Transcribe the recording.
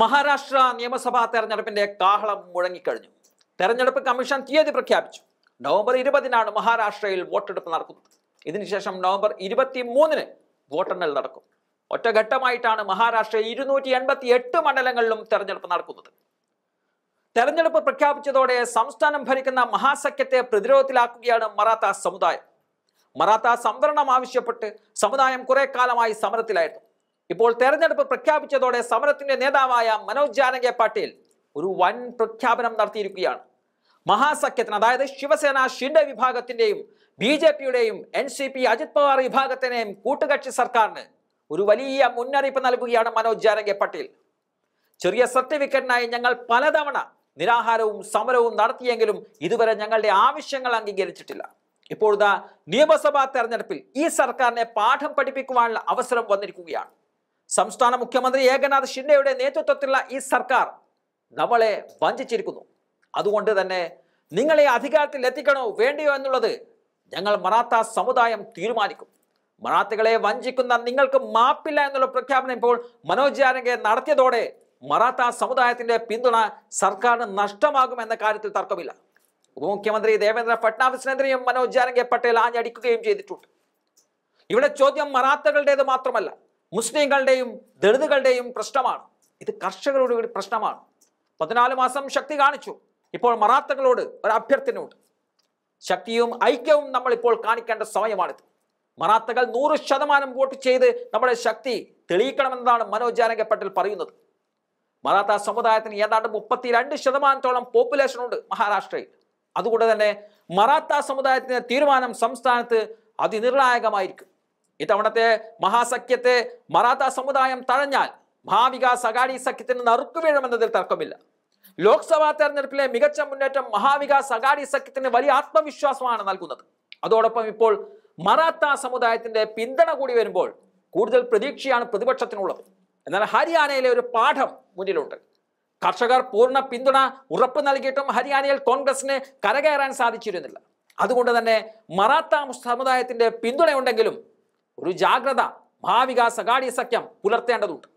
മഹാരാഷ്ട്ര നിയമസഭാ തെരഞ്ഞെടുപ്പിന്റെ കാഹളം മുഴങ്ങിക്കഴിഞ്ഞു തെരഞ്ഞെടുപ്പ് കമ്മീഷൻ തീയതി പ്രഖ്യാപിച്ചു നവംബർ ഇരുപതിനാണ് മഹാരാഷ്ട്രയിൽ വോട്ടെടുപ്പ് നടക്കുന്നത് ഇതിനുശേഷം നവംബർ ഇരുപത്തി മൂന്നിന് വോട്ടെണ്ണൽ നടക്കും ഒറ്റഘട്ടമായിട്ടാണ് മഹാരാഷ്ട്രയിൽ ഇരുന്നൂറ്റി എൺപത്തി എട്ട് മണ്ഡലങ്ങളിലും തെരഞ്ഞെടുപ്പ് നടക്കുന്നത് തെരഞ്ഞെടുപ്പ് പ്രഖ്യാപിച്ചതോടെ സംസ്ഥാനം ഭരിക്കുന്ന മഹാസഖ്യത്തെ പ്രതിരോധത്തിലാക്കുകയാണ് മറാത്ത സമുദായം മറാത്ത സംവരണം ആവശ്യപ്പെട്ട് സമുദായം കുറെ കാലമായി സമരത്തിലായിരുന്നു ഇപ്പോൾ തെരഞ്ഞെടുപ്പ് പ്രഖ്യാപിച്ചതോടെ സമരത്തിന്റെ നേതാവായ മനോജ് ജാനകെ പാട്ടീൽ ഒരു വൻ പ്രഖ്യാപനം നടത്തിയിരിക്കുകയാണ് മഹാസഖ്യത്തിന് അതായത് ശിവസേന ഷിൻഡെ വിഭാഗത്തിന്റെയും ബി ജെ പിയുടെയും N C P Ajit Pawar വിഭാഗത്തിനെയും കൂട്ടുകക്ഷി സർക്കാരിന് ഒരു വലിയ മുന്നറിയിപ്പ് നൽകുകയാണ് മനോജ് ജാനകെ പട്ടേൽ ചെറിയ സർട്ടിഫിക്കറ്റിനായി ഞങ്ങൾ പലതവണ നിരാഹാരവും സമരവും നടത്തിയെങ്കിലും ഇതുവരെ ഞങ്ങളുടെ ആവശ്യങ്ങൾ അംഗീകരിച്ചിട്ടില്ല ഇപ്പോഴത്തെ നിയമസഭാ തെരഞ്ഞെടുപ്പിൽ ഈ സർക്കാരിനെ പാഠം പഠിപ്പിക്കുവാനുള്ള അവസരം വന്നിരിക്കുകയാണ് സംസ്ഥാന മുഖ്യമന്ത്രി ഏകനാഥ് ഷിൻഡെയുടെ നേതൃത്വത്തിലുള്ള ഈ സർക്കാർ നമ്മളെ വഞ്ചിച്ചിരിക്കുന്നു അതുകൊണ്ട് തന്നെ നിങ്ങളെ അധികാരത്തിൽ എത്തിക്കണോ വേണ്ടയോ എന്നുള്ളത് ഞങ്ങൾ മറാത്ത സമുദായം തീരുമാനിക്കും മറാത്തകളെ വഞ്ചിക്കുന്ന നിങ്ങൾക്ക് മാപ്പില്ല എന്നുള്ള പ്രഖ്യാപനം ഇപ്പോൾ മനോജ് ജാനകെ നടത്തിയതോടെ മറാത്ത സമുദായത്തിന്റെ പിന്തുണ സർക്കാരിന് എന്ന കാര്യത്തിൽ തർക്കമില്ല ഉപമുഖ്യമന്ത്രി ദേവേന്ദ്ര ഫട്നാവിസിനെതിരെയും മനോജ് ജാനകെ പട്ടേൽ ആഞ്ഞടിക്കുകയും ചെയ്തിട്ടുണ്ട് ഇവിടെ ചോദ്യം മറാത്തകളുടേത് മാത്രമല്ല മുസ്ലിങ്ങളുടെയും ദളിതുകളുടെയും പ്രശ്നമാണ് ഇത് കർഷകരുടെ കൂടി പ്രശ്നമാണ് പതിനാല് മാസം ശക്തി കാണിച്ചു ഇപ്പോൾ മറാത്തകളോട് ഒരു അഭ്യർത്ഥനയുണ്ട് ശക്തിയും ഐക്യവും നമ്മൾ ഇപ്പോൾ കാണിക്കേണ്ട സമയമാണിത് മറാത്തകൾ നൂറ് ശതമാനം വോട്ട് ചെയ്ത് നമ്മുടെ ശക്തി തെളിയിക്കണമെന്നതാണ് മനോജ് ജാനക പറയുന്നത് മറാത്ത സമുദായത്തിന് ഏതാണ്ട് മുപ്പത്തി രണ്ട് ശതമാനത്തോളം പോപ്പുലേഷൻ ഉണ്ട് മഹാരാഷ്ട്രയിൽ അതുകൊണ്ട് തന്നെ മറാത്ത സമുദായത്തിന്റെ തീരുമാനം സംസ്ഥാനത്ത് അതിനിർണായകമായിരിക്കും ഇത്തവണത്തെ മഹാസഖ്യത്തെ മറാത്ത സമുദായം തഴഞ്ഞാൽ മഹാവികാസ് അഗാഡി സഖ്യത്തിന് നറുക്കു വീഴുമെന്നതിൽ തർക്കമില്ല ലോക്സഭാ തെരഞ്ഞെടുപ്പിലെ മികച്ച മുന്നേറ്റം മഹാവികാസ് അഗാഡി സഖ്യത്തിന് വലിയ ആത്മവിശ്വാസമാണ് നൽകുന്നത് അതോടൊപ്പം ഇപ്പോൾ മറാത്ത സമുദായത്തിന്റെ പിന്തുണ കൂടി വരുമ്പോൾ കൂടുതൽ പ്രതീക്ഷയാണ് പ്രതിപക്ഷത്തിനുള്ളത് എന്നാൽ ഹരിയാനയിലെ ഒരു പാഠം മുന്നിലുണ്ട് കർഷകർ പൂർണ്ണ പിന്തുണ ഉറപ്പ് നൽകിയിട്ടും ഹരിയാനയിൽ കോൺഗ്രസിന് കരകയറാൻ സാധിച്ചിരുന്നില്ല അതുകൊണ്ട് തന്നെ മറാത്ത സമുദായത്തിന്റെ പിന്തുണയുണ്ടെങ്കിലും ഒരു ജാഗ്രത ഭാവിക സകാടി സഖ്യം പുലർത്തേണ്ടതുണ്ട്